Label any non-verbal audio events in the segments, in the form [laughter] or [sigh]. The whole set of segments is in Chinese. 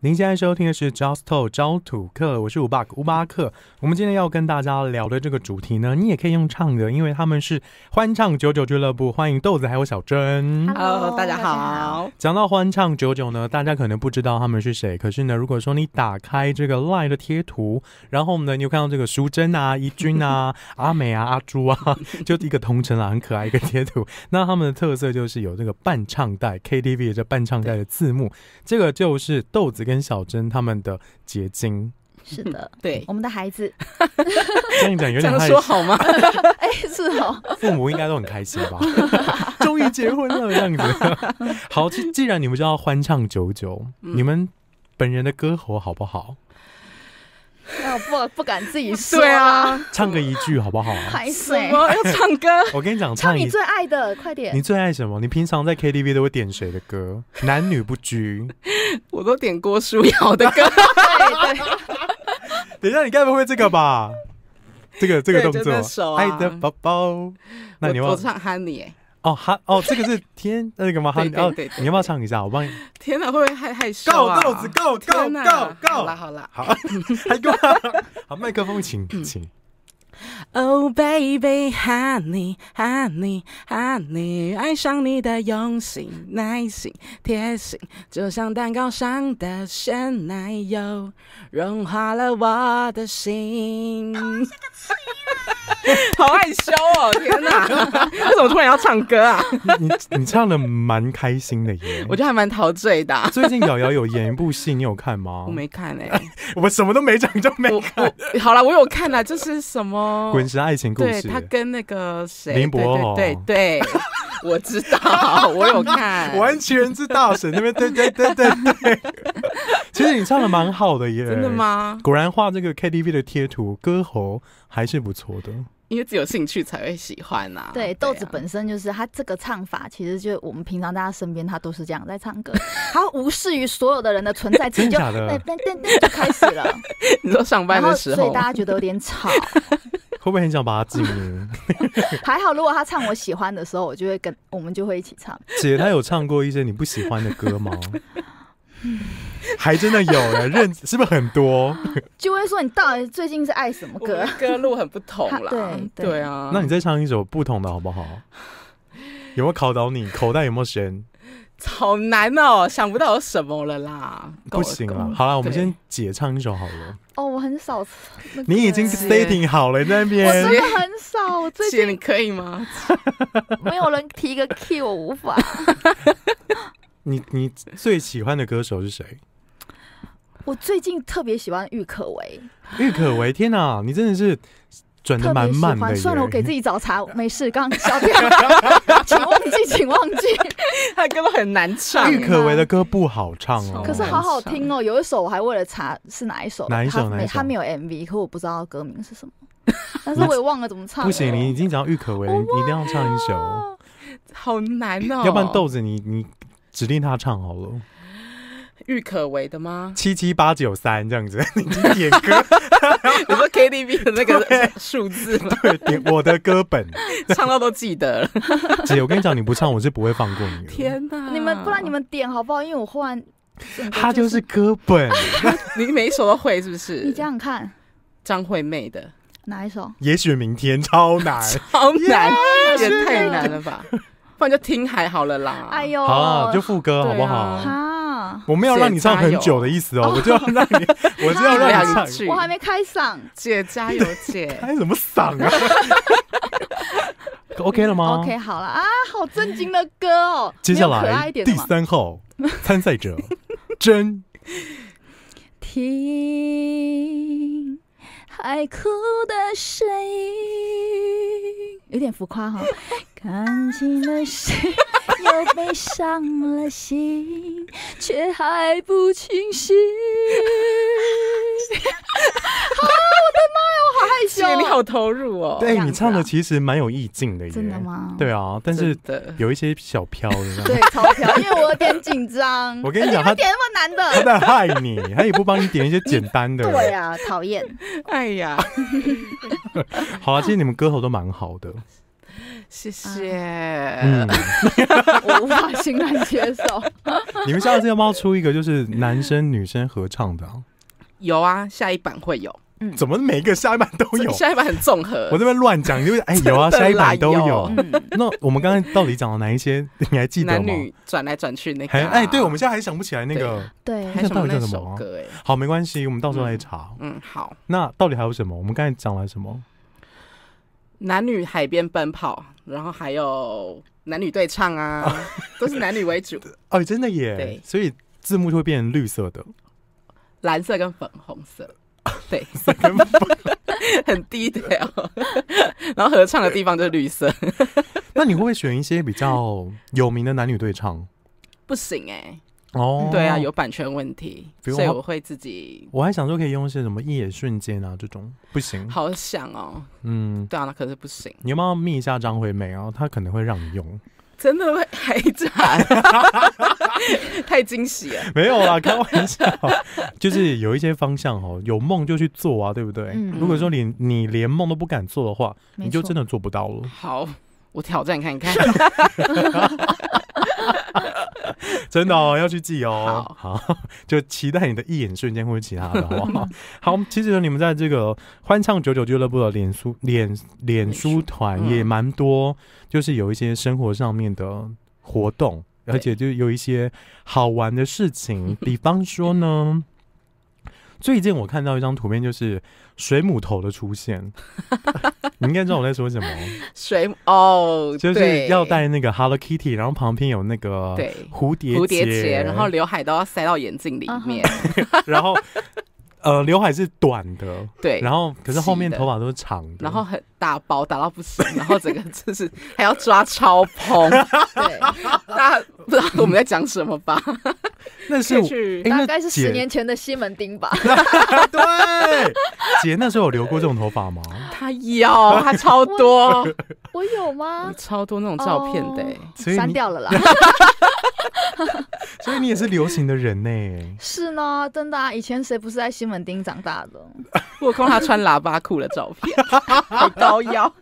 您现在收听的是《Justo 招土客》，我是五巴五八巴克，我们今天要跟大家聊的这个主题呢，你也可以用唱的，因为他们是欢唱九九俱乐部。欢迎豆子还有小珍。Hello，大家好。讲到欢唱九九呢，大家可能不知道他们是谁，可是呢，如果说你打开这个 Line 的贴图，然后呢，你有看到这个淑珍啊、怡君啊、[laughs] 阿美啊、阿朱啊，[laughs] 就一个同城啊，很可爱一个贴图。那他们的特色就是有这个伴唱带 KTV 的伴唱带的字幕，这个就是豆子。跟小珍他们的结晶是的，对我们的孩子，这你讲有点害说好吗？[laughs] 哎，是哦，父母应该都很开心吧？[laughs] 终于结婚了，这样子。好，既然你们要欢唱久久，你们本人的歌喉好不好？[laughs] 啊，不，不敢自己说啊，唱个一句好不好？还什我要唱歌？我跟你讲，唱你最爱的，快点！你最爱什么？你平常在 KTV 都会点谁的歌？男女不拘。[laughs] 我都点郭书瑶的歌，[laughs] 等一下，你该不会这个吧？这个这个动作，爱的宝宝。那你要我要唱 Honey 哎，哦哈，哦这个是天，那是干嘛？你要不要唱一下？我帮你。天哪，会不会害害羞？告豆子，告告告告，好了好了，好，[laughs] 还告，好，麦克风，请请。Oh baby, honey, honey, honey，爱上你的用心、耐心、贴心，就像蛋糕上的鲜奶油，融化了我的心。[laughs] 好害羞哦！天哪，为什么突然要唱歌啊？[laughs] 你你唱的蛮开心的耶，我觉得还蛮陶醉的。最近瑶瑶有演一部戏，你有看吗？我没看哎，[laughs] 我什么都没讲就没看。好了，我有看了，就是什么《滚石爱情故事》，他跟那个谁林博，对对，我知道，我有看，完全知大神》那边对对对对对。其实你唱的蛮好的耶，真的吗？果然画这个 KTV 的贴图，歌喉还是不错的。因为只有兴趣才会喜欢呐。对，豆子本身就是他这个唱法，其实就我们平常在他身边，他都是这样在唱歌，他 [laughs] 无视于所有的人的存在，真的。噔噔噔，就开始了。[laughs] 你知道上班的时候，所以大家觉得有点吵。[laughs] 会不会很想把他禁？还好，如果他唱我喜欢的时候，我就会跟我们就会一起唱。姐，他有唱过一些你不喜欢的歌吗？[laughs] 还真的有了，认是不是很多？[laughs] 就会说你到底最近是爱什么歌？歌路很不同啦。[laughs] 对对啊，那你再唱一首不同的好不好？有没有考到你口袋有没有钱？好难哦，想不到有什么了啦。不行啊，好了，我们先姐唱一首好了。哦，我很少。你已经 t a t i n g 好了在那边。我真的很少。姐，你可以吗？没有人提个 key，我无法。你你最喜欢的歌手是谁？我最近特别喜欢郁可唯，郁可唯，天哪，你真的是转的蛮慢的。算了，我给自己找茬，没事，刚刚笑掉 [laughs] 请忘记，请忘记，[laughs] 他歌很难唱。郁可唯的歌不好唱哦，可是好好听哦。有一首我还为了查是哪一首，哪一首，呢？他没有 MV，可我不知道歌名是什么，[laughs] 但是我也忘了怎么唱。不行，你已经讲郁可唯，一定要唱一首，好难哦。要不然豆子，你你指定他唱好了。郁可唯的吗？七七八九三这样子，[laughs] 你点歌，你说 K T V 的那个 [laughs] 数字，对，点我的歌本，唱到都记得。[laughs] 姐，我跟你讲，你不唱，我是不会放过你。的。天哪，你们不然你们点好不好？因为我忽然，他就是歌本，你每一首都会是不是？你这样看，张惠妹的哪一首？也许明天超难，超难，太难了吧？不然就听海好了啦。哎呦，好，就副歌好不好？我没有让你唱很久的意思哦，我就要让你，我就要让你。[laughs] 唱。我还没开嗓，姐加油，姐 [laughs] 开什么嗓啊？[laughs] OK 了吗？OK，好了啊，好震惊的歌哦！接下来第三号参赛者，真听海哭的声音，有点浮夸哈，看清了谁。又被伤了心，却还不清醒。我的妈呀，我好害羞。你好投入哦，对你唱的其实蛮有意境的。真的吗？对啊，但是有一些小飘，对，超飘，因为我有点紧张。我跟你讲，他点那么难的，他在害你。他也不帮你点一些简单的。对呀，讨厌。[laughs] 哎呀，[laughs] [laughs] 好啊，其实你们歌喉都蛮好的。谢谢。嗯，[laughs] 我无法欣然接受。[laughs] 你们下次要不要出一个就是男生女生合唱的？有啊，下一版会有。嗯，怎么每一个下一版都有？[laughs] 下一版很综合。我这边乱讲，因为哎，有啊，下一版都有。那我们刚刚到底讲了哪一些？你还记得吗？男女转来转去那个。还哎，对，我们现在还想不起来那个。对。还什么那什歌？哎。好，没关系，我们到时候来查。嗯，好。那到底还有什么？我们刚才讲了什么？男女海边奔跑，然后还有男女对唱啊，[laughs] 都是男女为主。哎，真的耶！对，所以字幕就会变成绿色的，蓝色跟粉红色。[laughs] 对，粉 [laughs] 很低调。然后合唱的地方就是绿色。那你会不会选一些比较有名的男女对唱？不行哎。哦，对啊，有版权问题，所以我会自己。我还想说可以用一些什么一眼瞬间啊这种，不行。好想哦。嗯，对啊，可是不行。你有没有密一下张惠妹啊？她可能会让你用。真的会开闸？[laughs] 太惊喜了。没有啦，开玩笑。就是有一些方向哦，有梦就去做啊，对不对？如果说你你连梦都不敢做的话，你就真的做不到了。好，我挑战看看。[laughs] [laughs] 真的哦，要去记哦。好，[laughs] 就期待你的一眼瞬间或者其他的哦。[laughs] 好，我们其实你们在这个欢唱九九俱乐部的脸书脸脸书团也蛮多，就是有一些生活上面的活动，而且就有一些好玩的事情。[laughs] 比方说呢，最近我看到一张图片，就是。水母头的出现，[laughs] 你应该知道我在说什么。水母哦，就是要戴那个 Hello Kitty，然后旁边有那个蝴蝶蝴蝶结，然后刘海都要塞到眼镜里面，[laughs] [laughs] 然后呃，刘海是短的，对，然后可是后面头发都是长的，然后很大包，打到不行，然后整个就是还要抓超蓬，对，大家不知道我们在讲什么吧？那是我，大概是十年前的西门町吧。[laughs] 对，姐那时候有留过这种头发吗？有，她超多。我有吗？[laughs] 超多那种照片的，所以删掉了啦。[laughs] 所以你也是流行的人呢。是呢，真的，以前谁不是在西门町长大的？我看他穿喇叭裤的照片，高腰。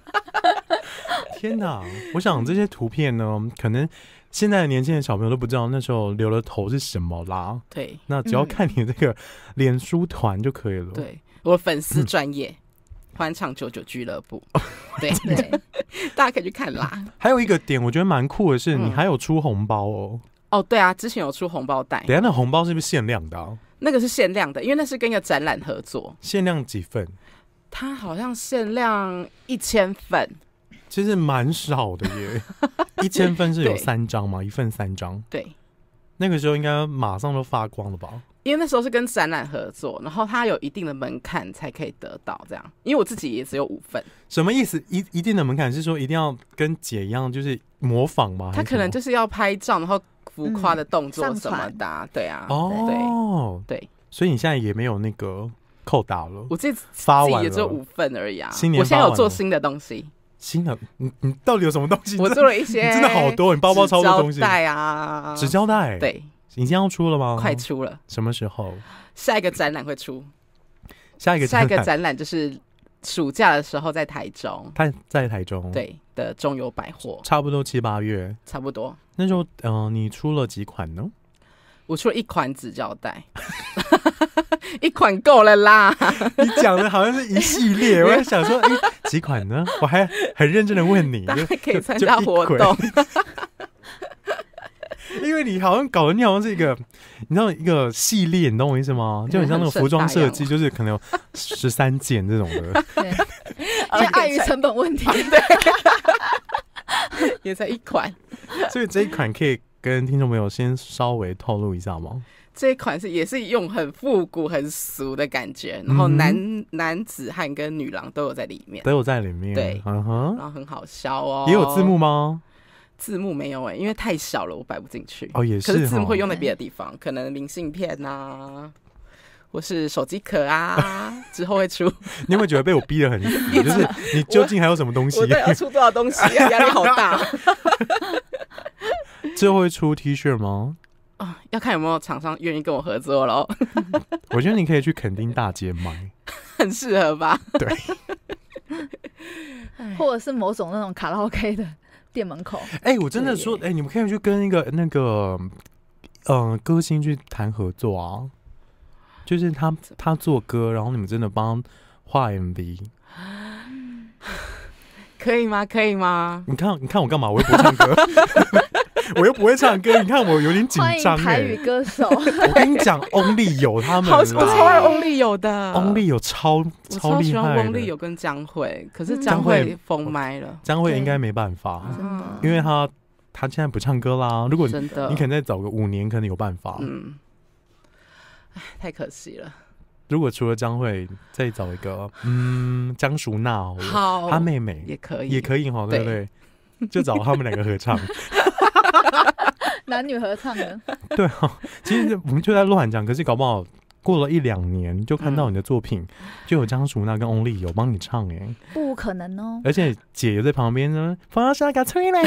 天哪！我想这些图片呢，可能现在年轻的小朋友都不知道那时候留的头是什么啦。对，那只要看你这个脸书团就可以了。对，我粉丝专业欢唱九九俱乐部，[laughs] 对，大家可以去看啦。[laughs] 还有一个点，我觉得蛮酷的是，你还有出红包哦。哦，对啊，之前有出红包袋。等下那红包是不是限量的？那个是限量的，因为那是跟一个展览合作。限量几份？它好像限量一千份。其实蛮少的耶，[laughs] 一千分是有三张嘛，一份三张。对，那个时候应该马上都发光了吧？因为那时候是跟展览合作，然后它有一定的门槛才可以得到这样。因为我自己也只有五份。什么意思？一一定的门槛是说一定要跟姐一样，就是模仿吗？他可能就是要拍照，然后浮夸的动作什么的。对啊。哦。对。所以你现在也没有那个扣打了。我这次发完也只有五份而已。新年。我现在有做新的东西。新疼，你你到底有什么东西？我做了一些，真的好多，你包包超多东西，带啊，纸胶带，对，已经要出了吗？快出了，什么时候？下一个展览会出，下一个下一个展览就是暑假的时候在台中，他在台中，对的中油百货，差不多七八月，差不多。那就嗯，你出了几款呢？我出了一款纸胶带。[laughs] [laughs] 一款够了啦！[laughs] 你讲的好像是一系列，[laughs] 我在想说几款呢？我还很认真的问你，可以参加活动，因为你好像搞的，你好像是一个，你知道一个系列，你懂我意思吗？就很像那个服装设计，就是可能有十三件这种的，对，就碍于成本问题，对，也才一款。所以这一款可以跟听众朋友先稍微透露一下吗？这一款是也是用很复古、很俗的感觉，然后男男子汉跟女郎都有在里面，都有在里面，对，然后很好笑哦。也有字幕吗？字幕没有哎，因为太小了，我摆不进去。哦，也是。可是字幕会用在别的地方，可能明信片啊，或是手机壳啊，[laughs] 之后会出。你有没有觉得被我逼得很紧？[laughs] 就是你究竟还有什么东西？我再要出多少东西？啊？压力好大。[laughs] 后会出 T 恤吗？要看有没有厂商愿意跟我合作喽。[laughs] 我觉得你可以去垦丁大街买，[laughs] 很适合吧？对，或者是某种那种卡拉 OK 的店门口。哎，我真的说，哎，你们可以去跟一个那个，嗯，歌星去谈合作啊。就是他他做歌，然后你们真的帮画 MV，可以吗？可以吗？你看你看我干嘛？我又不唱歌。[laughs] [laughs] 我又不会唱歌，你看我有点紧张。台语歌手。我跟你讲，[laughs] 翁丽有他们我超爱翁丽有的，翁丽有超超厉害。我超喜欢翁丽有跟江惠，可是江惠封麦了。江惠应该没办法，因为他他现在不唱歌啦。如果你你能再找个五年，可能有办法。嗯，太可惜了。如果除了江慧，再找一个，嗯，江淑娜，好，她妹妹也可以，也可以，好，对不对？就找他们两个合唱。[laughs] 男女合唱的，[laughs] 对啊，其实我们就在乱讲，可是搞不好过了一两年就看到你的作品，就有张舒娜跟翁丽有帮你唱哎，不可能哦，而且姐也在旁边呢，放下吹嘞，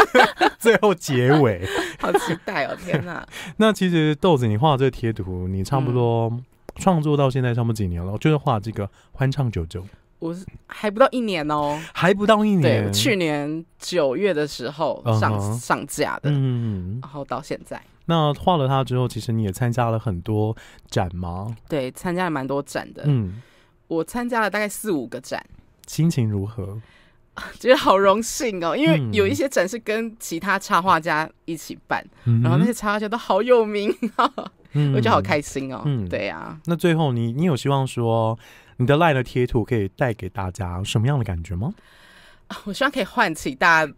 [laughs] 最后结尾，[laughs] 好期待哦，天哪！那其实豆子，你画这个贴图，你差不多创作到现在差不多几年了，就是画这个欢唱九九。我是还不到一年哦，还不到一年。对，去年九月的时候上上架的，嗯，然后到现在。那画了它之后，其实你也参加了很多展吗？对，参加了蛮多展的。嗯，我参加了大概四五个展。心情如何？[laughs] 觉得好荣幸哦，因为有一些展是跟其他插画家一起办，然后那些插画家都好有名，[laughs] 我觉得好开心哦。嗯，对呀。那最后，你你有希望说？你的 LINE 的贴图可以带给大家什么样的感觉吗？我希望可以唤起大家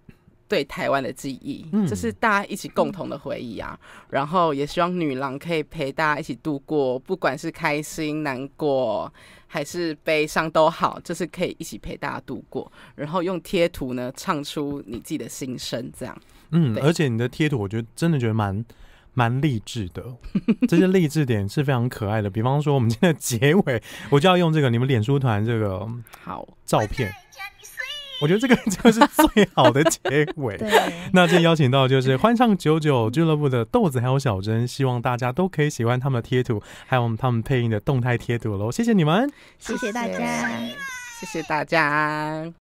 对台湾的记忆，嗯，这是大家一起共同的回忆啊。然后也希望女郎可以陪大家一起度过，不管是开心、难过还是悲伤都好，就是可以一起陪大家度过。然后用贴图呢，唱出你自己的心声，这样。嗯，而且你的贴图，我觉得真的觉得蛮。蛮励志的，这些励志点是非常可爱的。比方说，我们天的结尾，我就要用这个你们脸书团这个好照片，我觉得这个就 [laughs] 是最好的结尾。那今天邀请到就是欢唱九九俱乐部的豆子还有小珍，希望大家都可以喜欢他们的贴图，还有我他们配音的动态贴图喽。谢谢你们，谢谢大家，谢谢大家。